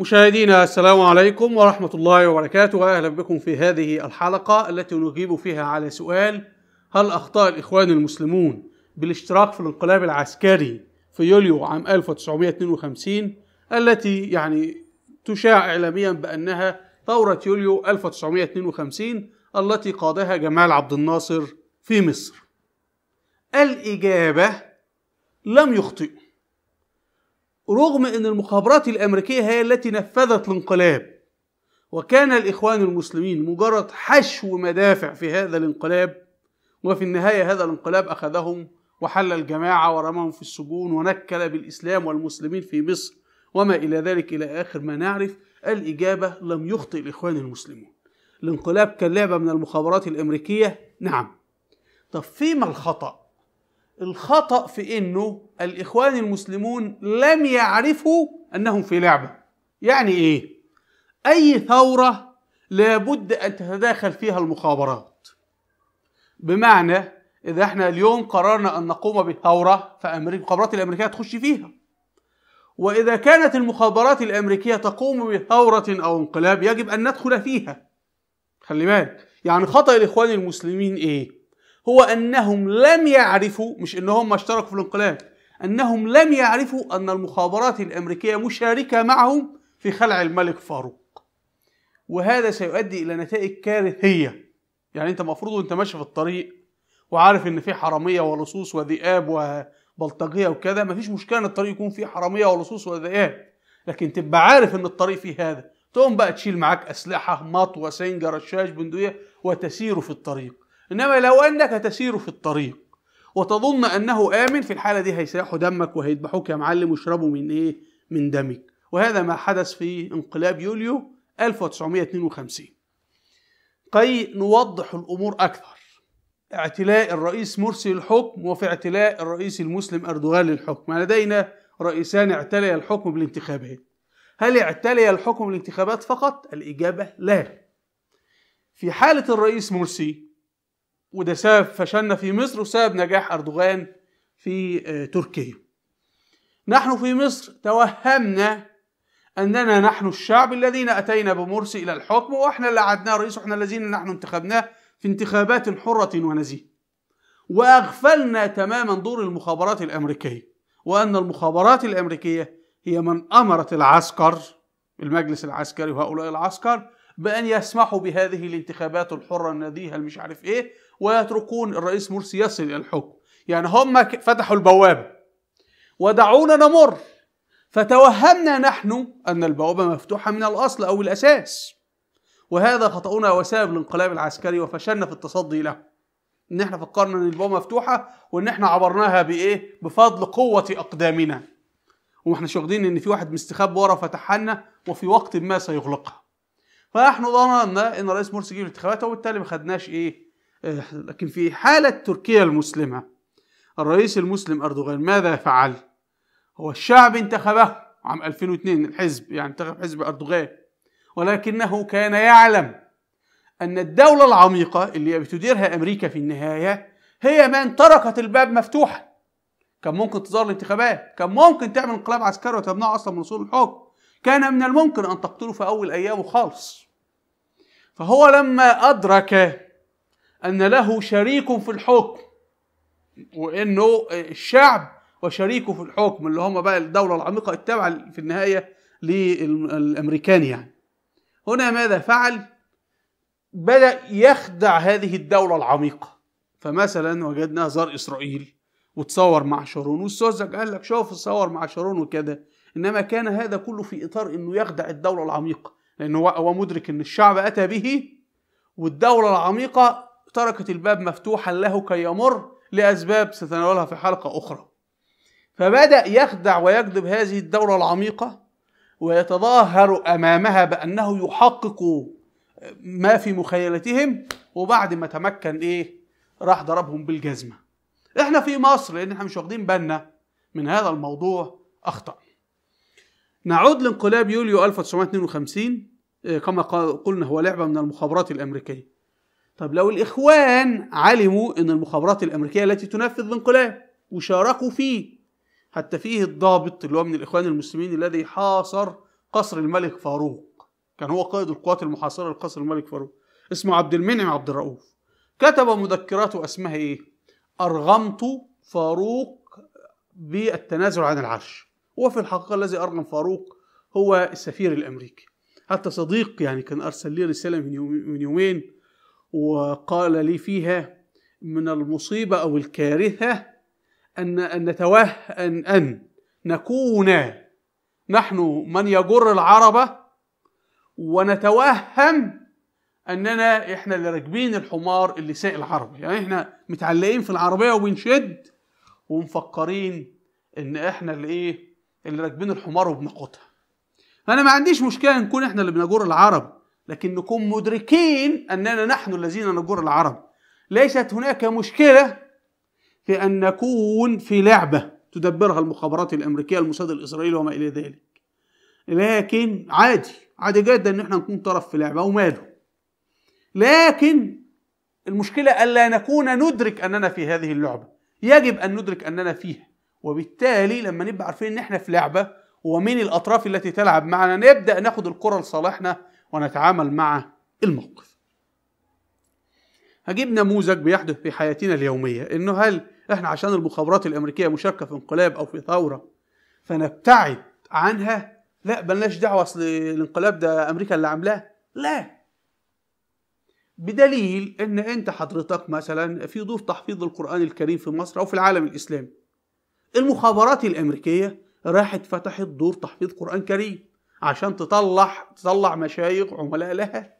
مشاهدينا السلام عليكم ورحمة الله وبركاته وأهلا بكم في هذه الحلقة التي نجيب فيها على سؤال هل أخطأ الإخوان المسلمون بالاشتراك في الانقلاب العسكري في يوليو عام 1952 التي يعني تشاع إعلاميا بأنها ثورة يوليو 1952 التي قادها جمال عبد الناصر في مصر الإجابة لم يخطئوا رغم أن المخابرات الأمريكية هي التي نفذت الانقلاب وكان الإخوان المسلمين مجرد حشو مدافع في هذا الانقلاب وفي النهاية هذا الانقلاب أخذهم وحل الجماعة ورماهم في السجون ونكل بالإسلام والمسلمين في مصر وما إلى ذلك إلى آخر ما نعرف الإجابة لم يخطئ الإخوان المسلمون الانقلاب كان لعبة من المخابرات الأمريكية نعم طب فيما الخطأ الخطأ في أنه الإخوان المسلمون لم يعرفوا أنهم في لعبة يعني إيه؟ أي ثورة لابد أن تتداخل فيها المخابرات بمعنى إذا احنا اليوم قررنا أن نقوم بثورة فامريكا المخابرات الأمريكية تخش فيها وإذا كانت المخابرات الأمريكية تقوم بثورة أو انقلاب يجب أن ندخل فيها خلي بالك يعني خطأ الإخوان المسلمين إيه؟ هو أنهم لم يعرفوا مش أنهم اشتركوا في الانقلاب أنهم لم يعرفوا أن المخابرات الأمريكية مشاركة معهم في خلع الملك فاروق وهذا سيؤدي إلى نتائج كارثية يعني أنت مفروض وأنت ماشي في الطريق وعارف إن في حرامية ولصوص وذئاب وبلطجية وكذا مفيش مشكلة إن الطريق يكون فيه حرامية ولصوص وذئاب لكن تبقى عارف إن الطريق فيه هذا تقوم بقى تشيل معاك أسلحة مطوة سنجة رشاش بندقية وتسير في الطريق انما لو انك تسير في الطريق وتظن انه امن في الحاله دي هيسيحوا دمك وهيذبحوك يا معلم ويشربوا من ايه من دمك وهذا ما حدث في انقلاب يوليو 1952 كي نوضح الامور اكثر اعتلاء الرئيس مرسي للحكم وفي اعتلاء الرئيس المسلم اردوغان للحكم لدينا رئيسان اعتليا الحكم بالانتخابات هل اعتلي الحكم بالانتخابات فقط الاجابه لا في حاله الرئيس مرسي وده سبب فشلنا في مصر وسبب نجاح أردوغان في آه، تركيا نحن في مصر توهمنا أننا نحن الشعب الذين أتينا بمرسي إلى الحكم وإحنا اللي عدناه رئيس وإحنا الذين نحن انتخبناه في انتخابات حرة ونزيه وأغفلنا تماما دور المخابرات الأمريكية وأن المخابرات الأمريكية هي من أمرت العسكر المجلس العسكري وهؤلاء العسكر بأن يسمحوا بهذه الانتخابات الحرة النزيهة مش عارف إيه ويتركون الرئيس مرسي يصل إلى الحكم يعني هم فتحوا البوابة ودعونا نمر فتوهمنا نحن أن البوابة مفتوحة من الأصل أو الأساس وهذا خطأنا وسبب الانقلاب العسكري وفشلنا في التصدي له إن احنا فكرنا إن البوابة مفتوحة وإن احنا عبرناها بإيه؟ بفضل قوة أقدامنا واحنا واخدين إن في واحد مستخب ورا فتحها لنا وفي وقت ما سيغلقها فنحن ظننا إن رئيس مرسي جه الانتخابات وبالتالي ما خدناش إيه؟ إيه، لكن في حالة تركيا المسلمة الرئيس المسلم أردوغان ماذا فعل؟ هو الشعب انتخبه عام 2002 الحزب يعني انتخب حزب أردوغان ولكنه كان يعلم أن الدولة العميقة اللي بتديرها أمريكا في النهاية هي من تركت الباب مفتوحا كان ممكن تظهر الانتخابات كان ممكن تعمل انقلاب عسكري وتمنعه أصلا من وصول الحكم كان من الممكن أن تقتله في أول أيامه خالص فهو لما أدرك أن له شريك في الحكم وأنه الشعب وشريكه في الحكم اللي هم بقى الدولة العميقة التابعة في النهاية للأمريكان يعني هنا ماذا فعل؟ بدأ يخدع هذه الدولة العميقة فمثلا وجدنا زار إسرائيل وتصور مع شارون والسوزك قال لك شوف تصور مع شارون وكده إنما كان هذا كله في إطار إنه يخدع الدولة العميقة لأنه هو مدرك إن الشعب أتى به والدولة العميقة تركت الباب مفتوحا له كي يمر لأسباب ستناولها في حلقة أخرى فبدأ يخدع ويكذب هذه الدورة العميقة ويتظاهر أمامها بأنه يحقق ما في مخيلتهم وبعد ما تمكن إيه راح ضربهم بالجزمة إحنا في مصر لأن إحنا مش واخدين بالنا من هذا الموضوع أخطأ نعود لانقلاب يوليو 1952 إيه، كما قلنا هو لعبة من المخابرات الأمريكية طب لو الإخوان علموا أن المخابرات الأمريكية التي تنفذ الانقلاب وشاركوا فيه حتى فيه الضابط اللي هو من الإخوان المسلمين الذي حاصر قصر الملك فاروق كان هو قائد القوات المحاصرة لقصر الملك فاروق اسمه عبد المنعم عبد الرؤوف كتب مذكراته اسمها إيه؟ أرغمت فاروق بالتنازل عن العرش وفي الحقيقة الذي أرغم فاروق هو السفير الأمريكي حتى صديق يعني كان أرسل لي رسالة من, من يومين وقال لي فيها من المصيبة أو الكارثة أن أن نتوه أن أن نكون نحن من يجر العربة ونتوهم أننا إحنا اللي راكبين الحمار اللي ساق العربة يعني إحنا متعلقين في العربية وبنشد ومفكرين إن إحنا اللي إيه اللي راكبين الحمار وبنقودها أنا ما عنديش مشكلة نكون إحنا اللي بنجر العرب لكن نكون مدركين أننا نحن الذين نجر العرب ليست هناك مشكلة في أن نكون في لعبة تدبرها المخابرات الأمريكية الموساد الإسرائيلي وما إلى ذلك لكن عادي عادي جدا ان احنا نكون طرف في لعبه وماله لكن المشكله الا نكون ندرك اننا في هذه اللعبه يجب ان ندرك اننا فيها وبالتالي لما نبقى عارفين ان احنا في لعبه ومين الاطراف التي تلعب معنا نبدا ناخد الكره لصالحنا ونتعامل مع الموقف هجيب نموذج بيحدث في حياتنا اليومية انه هل احنا عشان المخابرات الامريكية مشاركة في انقلاب او في ثورة فنبتعد عنها لا بلناش دعوة اصل الانقلاب ده امريكا اللي عاملاه لا بدليل ان انت حضرتك مثلا في ضيف تحفيظ القرآن الكريم في مصر او في العالم الاسلامي المخابرات الامريكية راحت فتحت دور تحفيظ قرآن كريم عشان تطلع تطلع مشايخ عملاء لها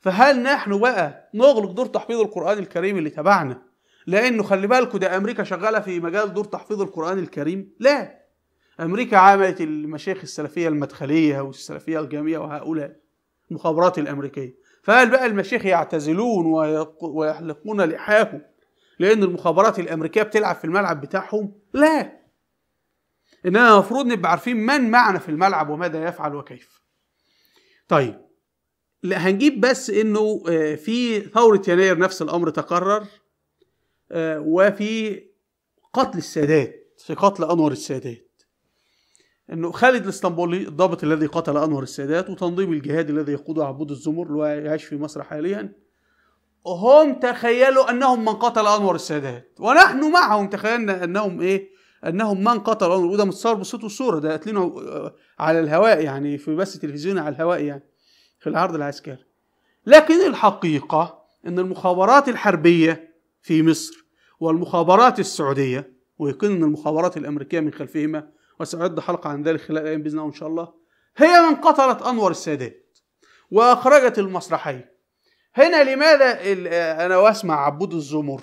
فهل نحن بقى نغلق دور تحفيظ القرآن الكريم اللي تبعنا لأنه خلي بالكوا ده أمريكا شغالة في مجال دور تحفيظ القرآن الكريم لا أمريكا عملت المشايخ السلفية المدخلية والسلفية الجامية وهؤلاء المخابرات الأمريكية فهل بقى المشايخ يعتزلون ويحلقون لحاهم لأن المخابرات الأمريكية بتلعب في الملعب بتاعهم لا اننا المفروض نبقى عارفين من معنا في الملعب وماذا يفعل وكيف طيب لا هنجيب بس انه آه، في ثورة يناير نفس الامر تكرر آه، وفي قتل السادات في قتل انور السادات انه خالد الاسطنبولي الضابط الذي قتل انور السادات وتنظيم الجهاد الذي يقوده عبود الزمر اللي هو يعيش في مصر حاليا هم تخيلوا انهم من قتل انور السادات ونحن معهم تخيلنا انهم ايه انهم من قتل الامر وده متصور بصوت وصوره ده قاتلينه آه، على الهواء يعني في بث تلفزيوني على الهواء يعني في العرض العسكري لكن الحقيقه ان المخابرات الحربيه في مصر والمخابرات السعوديه ويكون المخابرات الامريكيه من خلفهما وسأعد حلقه عن ذلك خلال الايام باذن الله ان شاء الله هي من قتلت انور السادات واخرجت المسرحيه هنا لماذا آه، انا واسمع عبود الزمر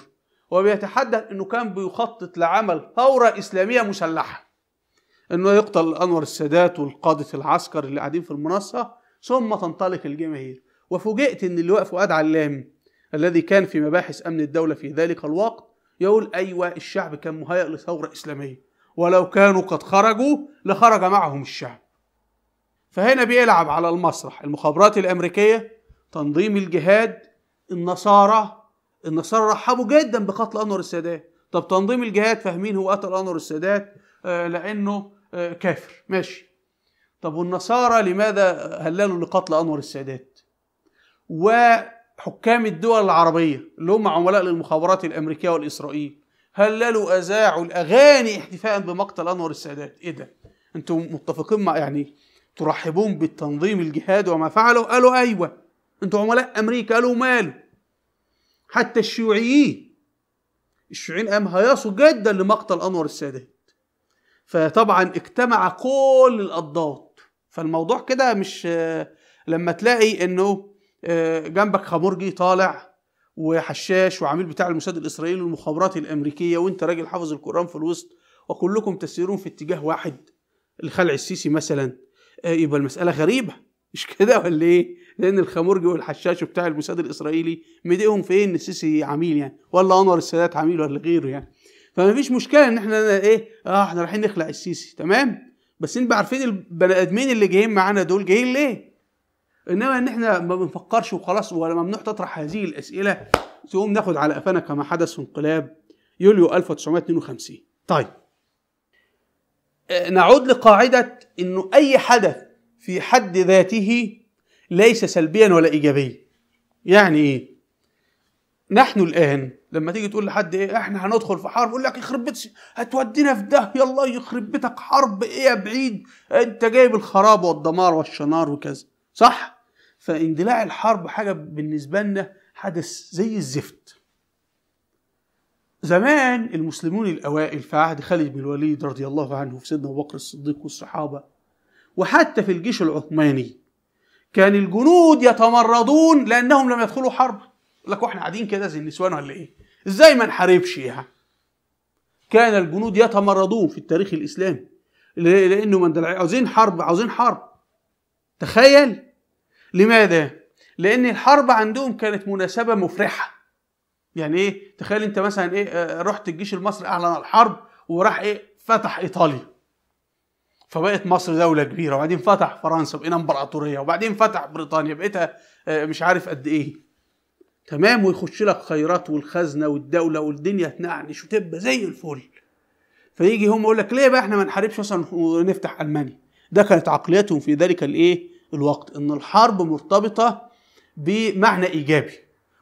هو بيتحدث انه كان بيخطط لعمل ثوره اسلاميه مسلحه انه يقتل انور السادات والقاده العسكر اللي قاعدين في المنصه ثم تنطلق الجماهير وفوجئت ان اللواء فؤاد علام الذي كان في مباحث امن الدوله في ذلك الوقت يقول ايوه الشعب كان مهيئ لثوره اسلاميه ولو كانوا قد خرجوا لخرج معهم الشعب فهنا بيلعب على المسرح المخابرات الامريكيه تنظيم الجهاد النصارى النصارى رحبوا جدا بقتل انور السادات طب تنظيم الجهاد فاهمين هو قتل انور السادات آه، لانه آه، كافر ماشي طب والنصارى لماذا هللوا لقتل انور السادات وحكام الدول العربيه اللي هم عملاء للمخابرات الامريكيه والاسرائيل هللوا اذاعوا الاغاني احتفاء بمقتل انور السادات ايه ده انتم متفقين مع يعني ترحبون بالتنظيم الجهاد وما فعله قالوا ايوه انتم عملاء امريكا قالوا ماله حتى الشيوعيين الشيوعيين قام هيصوا جدا لمقتل انور السادات فطبعا اجتمع كل الاضداد فالموضوع كده مش لما تلاقي انه آه، جنبك خامورجي طالع وحشاش وعميل بتاع الموساد الاسرائيلي والمخابرات الامريكيه وانت راجل حافظ القران في الوسط وكلكم تسيرون في اتجاه واحد الخلع السيسي مثلا آه، يبقى المساله غريبه مش كده ولا ايه؟ لان الخامورجي والحشاش بتاع الموساد الاسرائيلي مديهم في ايه ان السيسي عميل يعني ولا انور السادات عميل ولا غيره يعني فما فيش مشكله ان احنا ايه اه احنا رايحين نخلع السيسي تمام بس انتوا عارفين البني ادمين اللي جايين معانا دول جايين ليه؟ انما ان احنا ما بنفكرش وخلاص ولا ممنوع تطرح هذه الاسئله تقوم ناخد على قفانا كما حدث في انقلاب يوليو 1952 طيب آه، نعود لقاعده انه اي حدث في حد ذاته ليس سلبيا ولا ايجابيا يعني ايه نحن الان لما تيجي تقول لحد ايه احنا هندخل في حرب يقول لك يخرب بيتك هتودينا في ده يلا يخرب بيتك حرب ايه يا بعيد انت جايب الخراب والدمار والشنار وكذا صح فاندلاع الحرب حاجه بالنسبه لنا حدث زي الزفت زمان المسلمون الاوائل في عهد خالد بن الوليد رضي الله عنه في سيدنا ابو بكر الصديق والصحابه وحتى في الجيش العثماني كان الجنود يتمرضون لانهم لم يدخلوا حرب يقول لك واحنا قاعدين كده زي النسوان ولا ايه ازاي ما نحاربش يعني كان الجنود يتمرضون في التاريخ الاسلامي لانه من عاوزين حرب عاوزين حرب تخيل لماذا لان الحرب عندهم كانت مناسبه مفرحه يعني ايه تخيل انت مثلا ايه آه، رحت الجيش المصري اعلن الحرب وراح ايه فتح ايطاليا فبقت مصر دولة كبيرة وبعدين فتح فرنسا بقينا امبراطورية وبعدين فتح بريطانيا بقيتها آه، مش عارف قد ايه تمام ويخش لك خيرات والخزنة والدولة والدنيا تنعنش وتبقى زي الفل فيجي هم يقول لك ليه بقى احنا ما نحاربش مثلا ونفتح المانيا ده كانت عقليتهم في ذلك الايه الوقت ان الحرب مرتبطة بمعنى ايجابي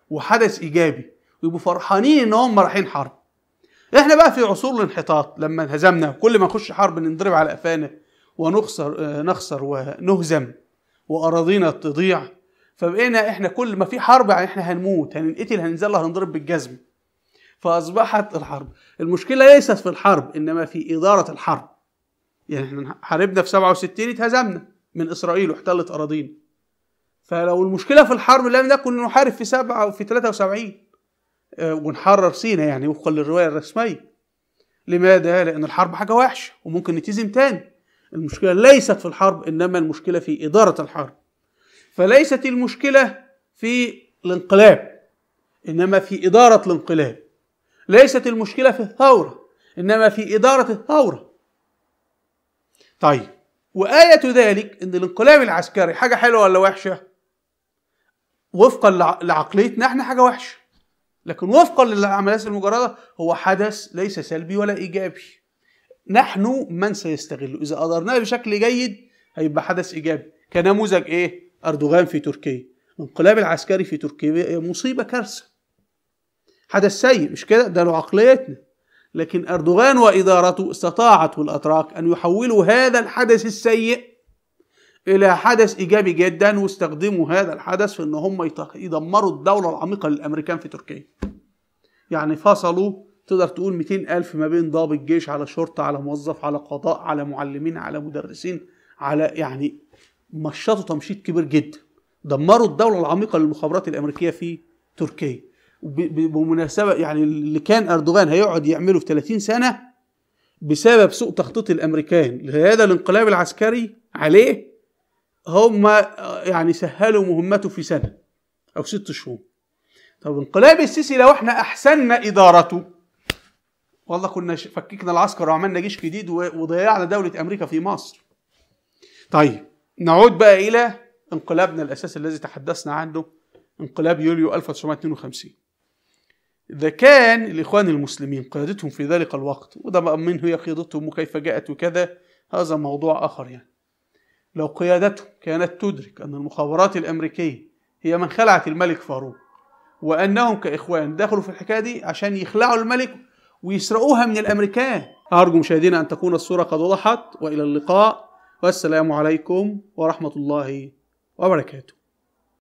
وحدث ايجابي ويبقوا فرحانين ان هم رايحين حرب احنا بقى في عصور الانحطاط لما انهزمنا كل ما نخش حرب نضرب على قفانا ونخسر آه، نخسر ونهزم واراضينا تضيع فبقينا احنا كل ما في حرب يعني احنا هنموت هننقتل هننزل هنضرب بالجزم فاصبحت الحرب المشكله ليست في الحرب انما في اداره الحرب يعني احنا حاربنا في 67 اتهزمنا من اسرائيل واحتلت اراضينا فلو المشكله في الحرب لم نكن نحارب في 7 في 73 آه، ونحرر سينا يعني وفقا للرواية الرسمية لماذا؟ لأن الحرب حاجة وحشة وممكن نتيزم تاني المشكلة ليست في الحرب إنما المشكلة في إدارة الحرب فليست المشكلة في الانقلاب إنما في إدارة الانقلاب ليست المشكلة في الثورة إنما في إدارة الثورة طيب وآية ذلك إن الانقلاب العسكري حاجة حلوة ولا وحشة؟ وفقا لعقليتنا احنا حاجة وحشة لكن وفقا للعمليات المجردة هو حدث ليس سلبي ولا إيجابي نحن من سيستغله إذا أدرناه بشكل جيد هيبقى حدث إيجابي كنموذج إيه؟ أردوغان في تركيا الانقلاب العسكري في تركيا مصيبة كارثة حدث سيء مش كده ده له عقليتنا لكن أردوغان وإدارته استطاعت والأتراك أن يحولوا هذا الحدث السيء الى حدث ايجابي جدا واستخدموا هذا الحدث في ان هم يدمروا الدوله العميقه للامريكان في تركيا يعني فصلوا تقدر تقول 200 ألف ما بين ضابط جيش على شرطة على موظف على قضاء على معلمين على مدرسين على يعني مشطوا تمشيط كبير جدا دمروا الدولة العميقة للمخابرات الأمريكية في تركيا بمناسبة يعني اللي كان أردوغان هيقعد يعمله في 30 سنة بسبب سوء تخطيط الأمريكان لهذا الانقلاب العسكري عليه هم آه، يعني سهلوا مهمته في سنة أو ست شهور طب انقلاب السيسي لو احنا أحسننا إدارته والله كنا فككنا العسكر وعملنا جيش جديد وضيعنا دولة أمريكا في مصر طيب نعود بقى إلى انقلابنا الأساسي الذي تحدثنا عنه انقلاب يوليو 1952 إذا كان الإخوان المسلمين قيادتهم في ذلك الوقت وده من هي قيادتهم وكيف جاءت وكذا هذا موضوع آخر يعني لو قيادته كانت تدرك أن المخابرات الأمريكية هي من خلعت الملك فاروق وأنهم كإخوان دخلوا في الحكاية دي عشان يخلعوا الملك ويسرقوها من الأمريكان أرجو مشاهدينا أن تكون الصورة قد وضحت وإلى اللقاء والسلام عليكم ورحمة الله وبركاته